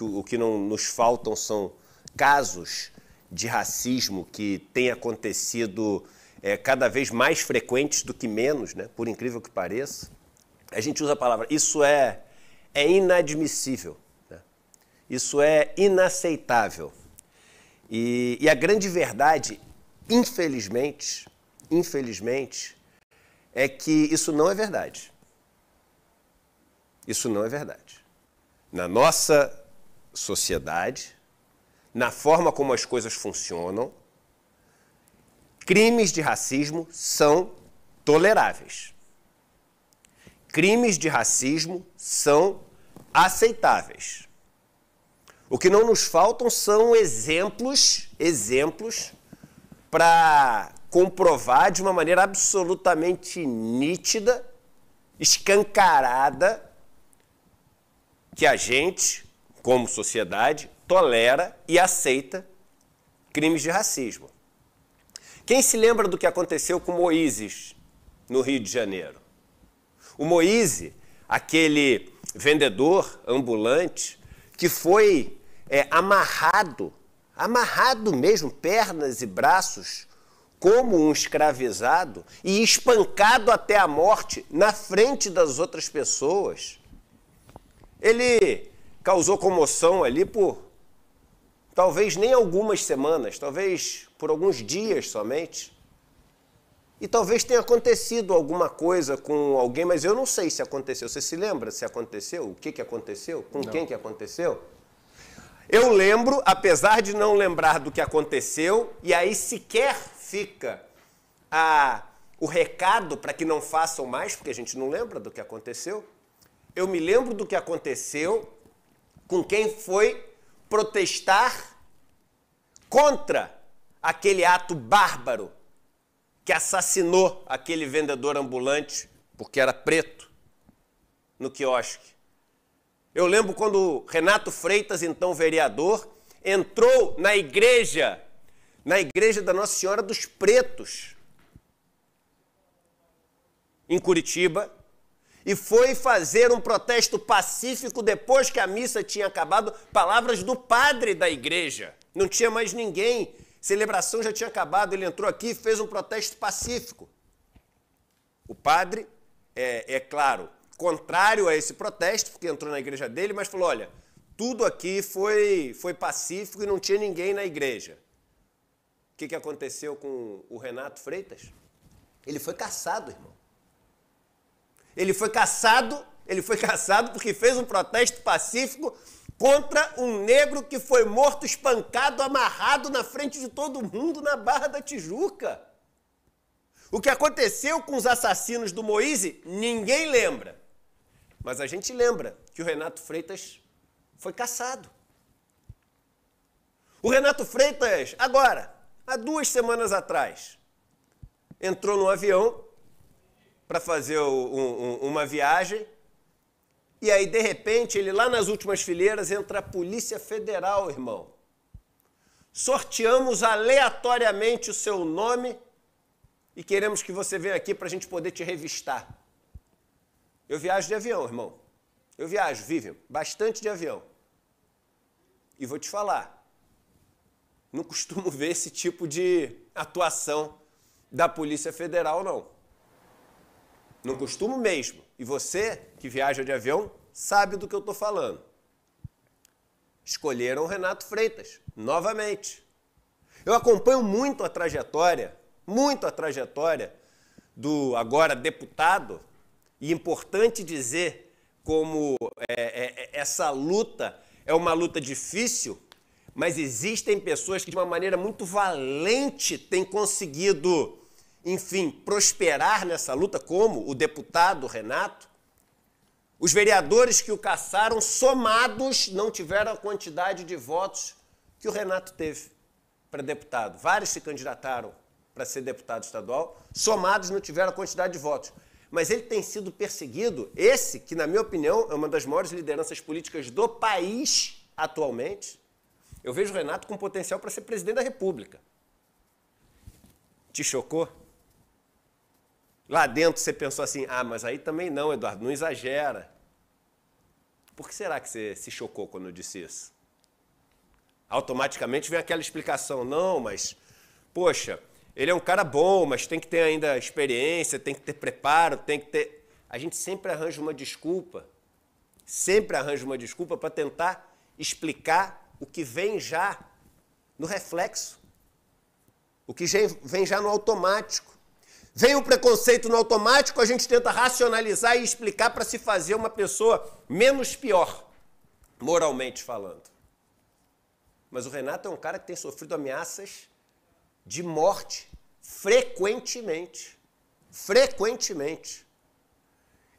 O que não nos faltam são casos de racismo que têm acontecido é, cada vez mais frequentes do que menos, né? por incrível que pareça. A gente usa a palavra, isso é, é inadmissível, né? isso é inaceitável. E, e a grande verdade, infelizmente, infelizmente, é que isso não é verdade. Isso não é verdade. Na nossa sociedade, na forma como as coisas funcionam, crimes de racismo são toleráveis. Crimes de racismo são aceitáveis. O que não nos faltam são exemplos, exemplos para comprovar de uma maneira absolutamente nítida, escancarada, que a gente como sociedade, tolera e aceita crimes de racismo. Quem se lembra do que aconteceu com Moises no Rio de Janeiro? O Moise, aquele vendedor ambulante que foi é, amarrado, amarrado mesmo, pernas e braços, como um escravizado e espancado até a morte na frente das outras pessoas. Ele causou comoção ali por talvez nem algumas semanas, talvez por alguns dias somente. E talvez tenha acontecido alguma coisa com alguém, mas eu não sei se aconteceu. Você se lembra se aconteceu? O que, que aconteceu? Com não. quem que aconteceu? Eu lembro, apesar de não lembrar do que aconteceu, e aí sequer fica a, o recado para que não façam mais, porque a gente não lembra do que aconteceu. Eu me lembro do que aconteceu com quem foi protestar contra aquele ato bárbaro que assassinou aquele vendedor ambulante, porque era preto, no quiosque. Eu lembro quando Renato Freitas, então vereador, entrou na igreja, na igreja da Nossa Senhora dos Pretos, em Curitiba, e foi fazer um protesto pacífico depois que a missa tinha acabado, palavras do padre da igreja. Não tinha mais ninguém, celebração já tinha acabado, ele entrou aqui e fez um protesto pacífico. O padre, é, é claro, contrário a esse protesto, porque entrou na igreja dele, mas falou: olha, tudo aqui foi, foi pacífico e não tinha ninguém na igreja. O que, que aconteceu com o Renato Freitas? Ele foi caçado, irmão. Ele foi caçado, ele foi caçado porque fez um protesto pacífico contra um negro que foi morto, espancado, amarrado na frente de todo mundo na Barra da Tijuca. O que aconteceu com os assassinos do Moise, ninguém lembra. Mas a gente lembra que o Renato Freitas foi caçado. O Renato Freitas, agora, há duas semanas atrás, entrou no avião para fazer um, um, uma viagem. E aí, de repente, ele lá nas últimas fileiras entra a Polícia Federal, irmão. Sorteamos aleatoriamente o seu nome e queremos que você venha aqui para a gente poder te revistar. Eu viajo de avião, irmão. Eu viajo, Vivian, bastante de avião. E vou te falar, não costumo ver esse tipo de atuação da Polícia Federal, não. Não costumo mesmo. E você, que viaja de avião, sabe do que eu estou falando. Escolheram o Renato Freitas, novamente. Eu acompanho muito a trajetória, muito a trajetória do agora deputado, e importante dizer como é, é, é essa luta é uma luta difícil, mas existem pessoas que, de uma maneira muito valente, têm conseguido enfim, prosperar nessa luta, como o deputado Renato, os vereadores que o caçaram, somados, não tiveram a quantidade de votos que o Renato teve para deputado. Vários se candidataram para ser deputado estadual, somados não tiveram a quantidade de votos. Mas ele tem sido perseguido, esse, que, na minha opinião, é uma das maiores lideranças políticas do país atualmente. Eu vejo o Renato com potencial para ser presidente da República. Te chocou? Lá dentro você pensou assim: ah, mas aí também não, Eduardo, não exagera. Por que será que você se chocou quando eu disse isso? Automaticamente vem aquela explicação: não, mas, poxa, ele é um cara bom, mas tem que ter ainda experiência, tem que ter preparo, tem que ter. A gente sempre arranja uma desculpa, sempre arranja uma desculpa para tentar explicar o que vem já no reflexo, o que vem já no automático. Vem o preconceito no automático, a gente tenta racionalizar e explicar para se fazer uma pessoa menos pior, moralmente falando. Mas o Renato é um cara que tem sofrido ameaças de morte frequentemente. Frequentemente.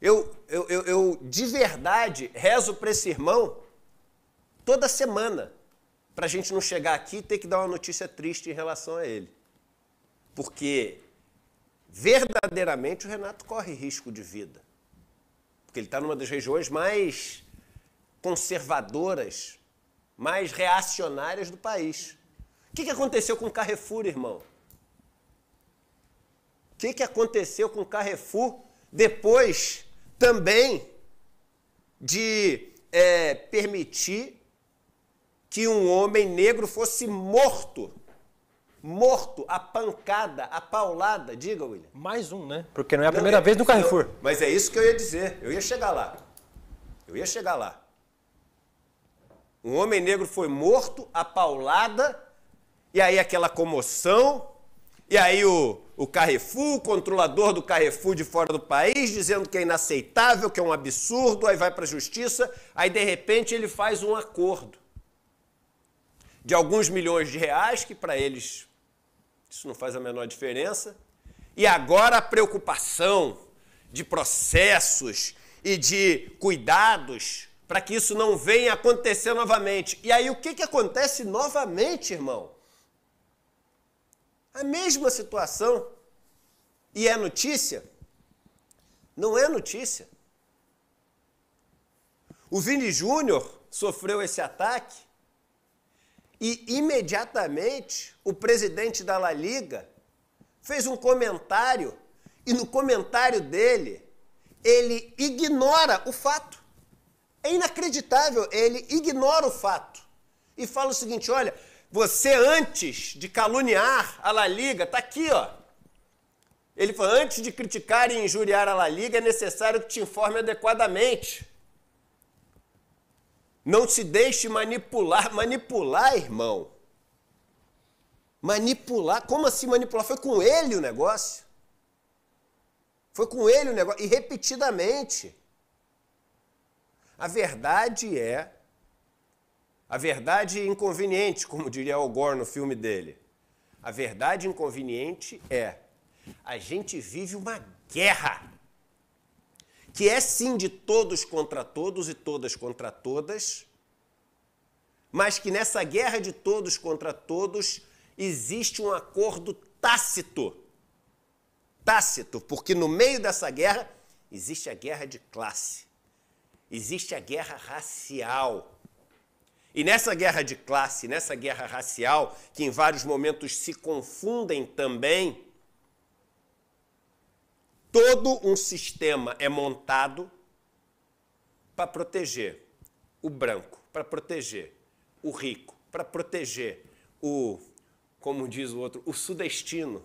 Eu, eu, eu, eu de verdade rezo para esse irmão toda semana, para a gente não chegar aqui e ter que dar uma notícia triste em relação a ele. Porque verdadeiramente o Renato corre risco de vida. Porque ele está numa das regiões mais conservadoras, mais reacionárias do país. O que, que aconteceu com o Carrefour, irmão? O que, que aconteceu com o Carrefour depois também de é, permitir que um homem negro fosse morto morto, a pancada, a paulada. Diga, William. Mais um, né? Porque não é a não, primeira é, vez no Carrefour. Não, mas é isso que eu ia dizer. Eu ia chegar lá. Eu ia chegar lá. Um homem negro foi morto, a paulada, e aí aquela comoção, e aí o, o Carrefour, o controlador do Carrefour de fora do país, dizendo que é inaceitável, que é um absurdo, aí vai para a justiça, aí de repente ele faz um acordo de alguns milhões de reais, que para eles isso não faz a menor diferença. E agora a preocupação de processos e de cuidados para que isso não venha acontecer novamente. E aí o que, que acontece novamente, irmão? A mesma situação. E é notícia? Não é notícia. O Vini Júnior sofreu esse ataque e imediatamente o presidente da La Liga fez um comentário e no comentário dele ele ignora o fato. É inacreditável, ele ignora o fato e fala o seguinte: olha, você antes de caluniar a La Liga, tá aqui, ó. Ele falou: antes de criticar e injuriar a La Liga, é necessário que te informe adequadamente. Não se deixe manipular. Manipular, irmão. Manipular. Como assim manipular? Foi com ele o negócio. Foi com ele o negócio. E repetidamente. A verdade é. A verdade inconveniente, como diria Al Gore no filme dele. A verdade inconveniente é. A gente vive uma guerra que é sim de todos contra todos e todas contra todas, mas que nessa guerra de todos contra todos existe um acordo tácito. Tácito, porque no meio dessa guerra existe a guerra de classe, existe a guerra racial. E nessa guerra de classe, nessa guerra racial, que em vários momentos se confundem também, todo um sistema é montado para proteger o branco, para proteger o rico, para proteger o, como diz o outro, o sudestino.